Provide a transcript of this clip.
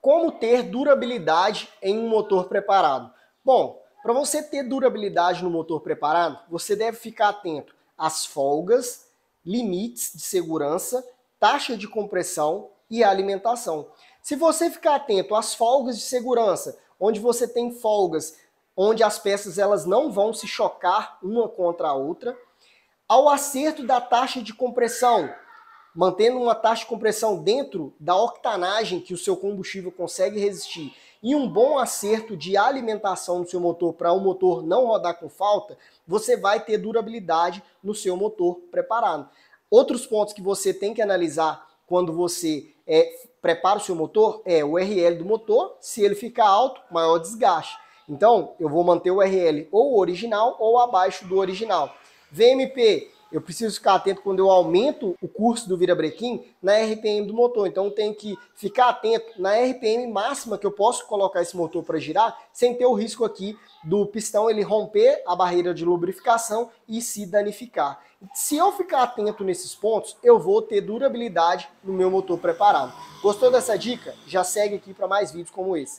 Como ter durabilidade em um motor preparado? Bom, para você ter durabilidade no motor preparado, você deve ficar atento às folgas, limites de segurança, taxa de compressão e alimentação. Se você ficar atento às folgas de segurança, onde você tem folgas onde as peças elas não vão se chocar uma contra a outra, ao acerto da taxa de compressão, mantendo uma taxa de compressão dentro da octanagem que o seu combustível consegue resistir e um bom acerto de alimentação no seu motor para o motor não rodar com falta, você vai ter durabilidade no seu motor preparado. Outros pontos que você tem que analisar quando você é, prepara o seu motor é o RL do motor, se ele ficar alto, maior desgaste. Então, eu vou manter o RL ou original ou abaixo do original. VMP, eu preciso ficar atento quando eu aumento o curso do virabrequim na RPM do motor. Então eu tenho que ficar atento na RPM máxima que eu posso colocar esse motor para girar, sem ter o risco aqui do pistão ele romper a barreira de lubrificação e se danificar. Se eu ficar atento nesses pontos, eu vou ter durabilidade no meu motor preparado. Gostou dessa dica? Já segue aqui para mais vídeos como esse.